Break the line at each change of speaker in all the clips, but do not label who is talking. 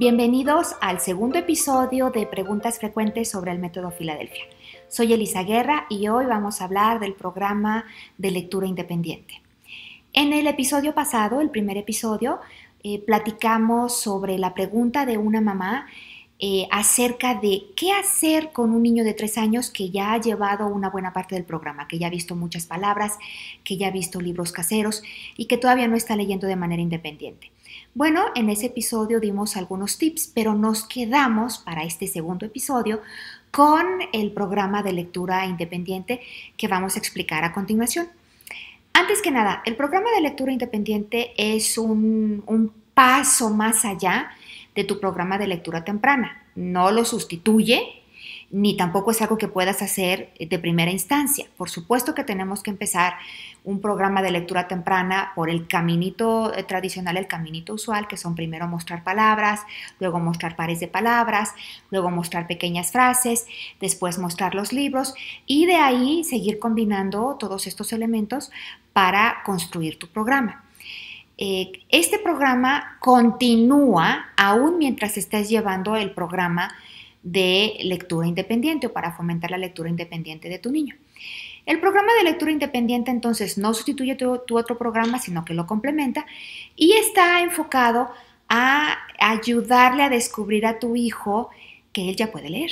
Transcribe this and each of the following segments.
Bienvenidos al segundo episodio de Preguntas Frecuentes sobre el Método Filadelfia. Soy Elisa Guerra y hoy vamos a hablar del programa de lectura independiente. En el episodio pasado, el primer episodio, eh, platicamos sobre la pregunta de una mamá eh, acerca de qué hacer con un niño de tres años que ya ha llevado una buena parte del programa, que ya ha visto muchas palabras, que ya ha visto libros caseros y que todavía no está leyendo de manera independiente. Bueno, en ese episodio dimos algunos tips, pero nos quedamos para este segundo episodio con el programa de lectura independiente que vamos a explicar a continuación. Antes que nada, el programa de lectura independiente es un, un paso más allá de tu programa de lectura temprana. No lo sustituye, ni tampoco es algo que puedas hacer de primera instancia. Por supuesto que tenemos que empezar un programa de lectura temprana por el caminito eh, tradicional, el caminito usual, que son primero mostrar palabras, luego mostrar pares de palabras, luego mostrar pequeñas frases, después mostrar los libros y de ahí seguir combinando todos estos elementos para construir tu programa. Eh, este programa continúa aún mientras estés llevando el programa de lectura independiente o para fomentar la lectura independiente de tu niño. El programa de lectura independiente entonces no sustituye tu, tu otro programa, sino que lo complementa y está enfocado a ayudarle a descubrir a tu hijo que él ya puede leer,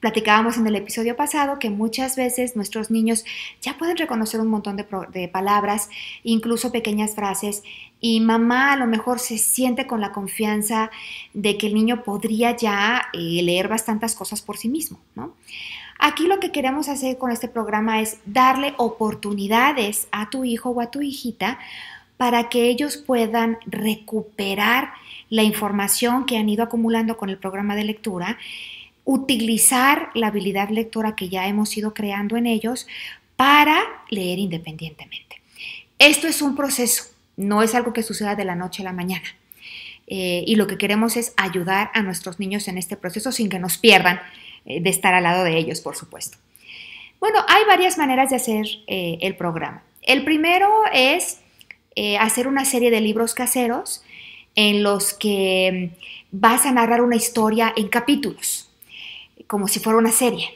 Platicábamos en el episodio pasado que muchas veces nuestros niños ya pueden reconocer un montón de, palabras, incluso pequeñas frases, y mamá a lo mejor se siente con la confianza de que el niño podría ya eh, leer bastantes cosas por sí mismo, Aquí lo que queremos hacer con este programa es darle oportunidades a tu hijo o a tu hijita para que ellos puedan recuperar la información que han ido acumulando con el programa de lectura utilizar la habilidad lectora que ya hemos ido creando en ellos para leer independientemente. Esto es un proceso, no es algo que suceda de la noche a la mañana. Eh, y lo que queremos es ayudar a nuestros niños en este proceso sin que nos pierdan eh, de estar al lado de ellos, por supuesto. Bueno, hay varias maneras de hacer eh, el programa. El primero es hacer una serie de libros caseros en los que mm, vas a narrar una historia en capítulos como si fuera una serie.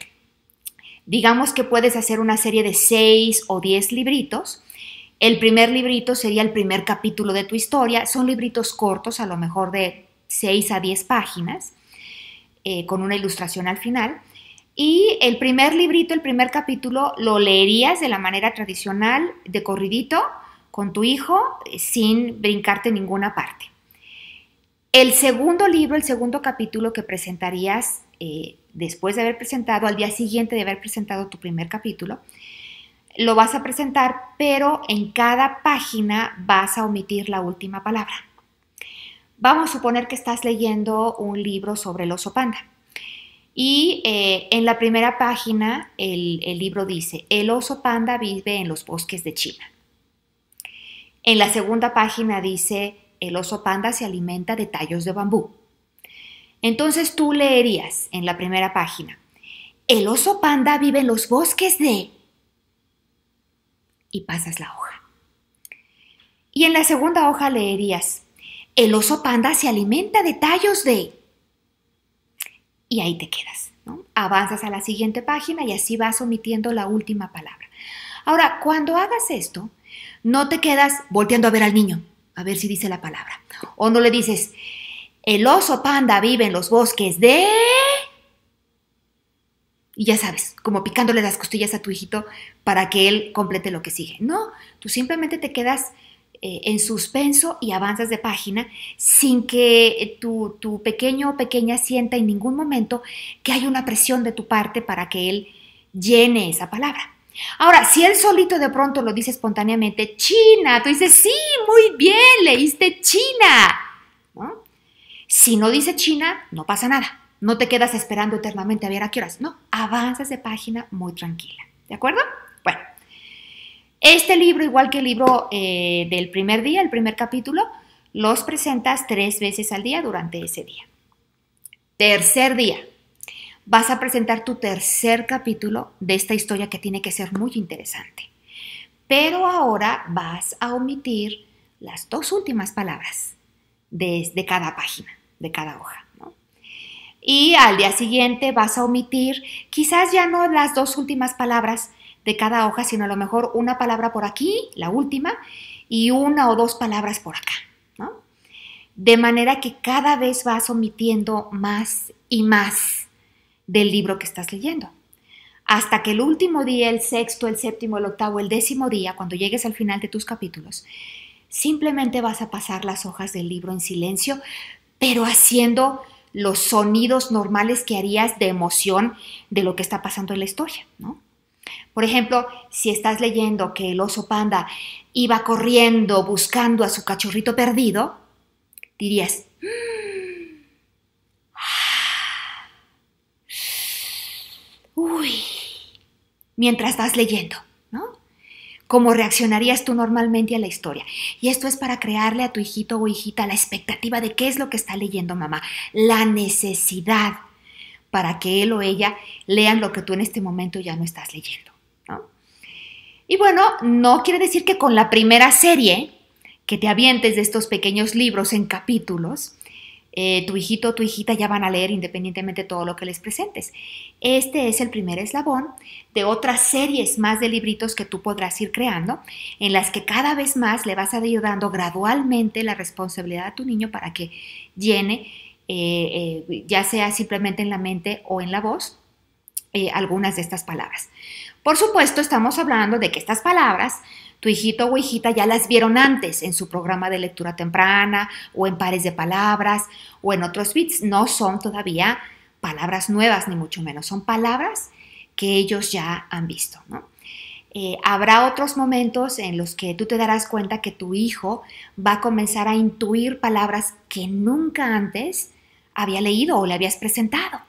Digamos que puedes hacer una serie de seis o diez libritos. El primer librito sería el primer capítulo de tu historia. Son libritos cortos, a lo mejor de seis a diez páginas, eh, con una ilustración al final. Y el primer librito, el primer capítulo, lo leerías de la manera tradicional, de corridito, con tu hijo, eh, sin brincarte ninguna parte. El segundo libro, el segundo capítulo que presentarías eh, después de haber presentado, al día siguiente de haber presentado tu primer capítulo, lo vas a presentar, pero en cada página vas a omitir la última palabra. Vamos a suponer que estás leyendo un libro sobre el oso panda. Y eh, en la primera página el, el libro dice, el oso panda vive en los bosques de China. En la segunda página dice, el oso panda se alimenta de tallos de bambú. Entonces tú leerías en la primera página, el oso panda vive en los bosques de... y pasas la hoja. Y en la segunda hoja leerías, el oso panda se alimenta de tallos de... y ahí te quedas. Avanzas a la siguiente página y así vas omitiendo la última palabra. Ahora, cuando hagas esto, no te quedas volteando a ver al niño a ver si dice la palabra. O no le dices, el oso panda vive en los bosques de... Y ya sabes, como picándole las costillas a tu hijito para que él complete lo que sigue. No, tú simplemente te quedas eh, en suspenso y avanzas de página sin que tu, tu pequeño o pequeña sienta en ningún momento que hay una presión de tu parte para que él llene esa palabra. Ahora, si él solito de pronto lo dice espontáneamente, China, tú dices, sí, muy bien, leíste China. Si no dice China, no pasa nada. No te quedas esperando eternamente a ver a qué horas. No, avanzas de página muy tranquila. ¿De acuerdo? Bueno, este libro, igual que el libro eh, del primer día, el primer capítulo, los presentas tres veces al día durante ese día. Tercer día, vas a presentar tu tercer capítulo de esta historia que tiene que ser muy interesante. Pero ahora vas a omitir las dos últimas palabras de, cada página, de cada hoja. Y al día siguiente vas a omitir quizás ya no las dos últimas palabras de cada hoja, sino a lo mejor una palabra por aquí, la última, y una o dos palabras por acá. De manera que cada vez vas omitiendo más y más del libro que estás leyendo. Hasta que el último día, el sexto, el séptimo, el octavo, el décimo día, cuando llegues al final de tus capítulos, simplemente vas a pasar las hojas del libro en silencio, pero haciendo los sonidos normales que harías de emoción de lo que está pasando en la historia, Por ejemplo, si estás leyendo que el oso panda iba corriendo buscando a su cachorrito perdido, dirías, mm, mientras estás leyendo, ¿no? ¿Cómo reaccionarías tú normalmente a la historia. Y esto es para crearle a tu hijito o hijita la expectativa de qué es lo que está leyendo mamá, la necesidad para que él o ella lean lo que tú en este momento ya no estás leyendo. ¿no? Y bueno, no quiere decir que con la primera serie que te avientes de estos pequeños libros en capítulos, eh, tu hijito o tu hijita ya van a leer independientemente todo lo que les presentes. Este es el primer eslabón de otras series más de libritos que tú podrás ir creando, en las que cada vez más le vas a ir dando gradualmente la responsabilidad a tu niño para que llene, eh, eh, ya sea simplemente en la mente o en la voz, algunas de estas palabras. Por supuesto, estamos hablando de que estas palabras tu hijito o hijita ya las vieron antes en su programa de lectura temprana o en pares de palabras o en otros bits. No son todavía palabras nuevas, ni mucho menos. Son palabras que ellos ya han visto. Eh, habrá otros momentos en los que tú te darás cuenta que tu hijo va a comenzar a intuir palabras que nunca antes había leído o le habías presentado.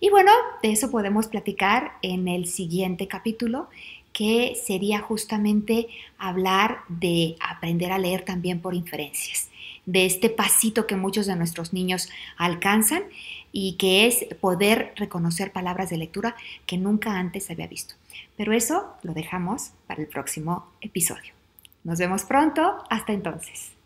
Y bueno, de eso podemos platicar en el siguiente capítulo que sería justamente hablar de aprender a leer también por inferencias, de este pasito que muchos de nuestros niños alcanzan y que es poder reconocer palabras de lectura que nunca antes había visto. Pero eso lo dejamos para el próximo episodio. Nos vemos pronto, hasta entonces.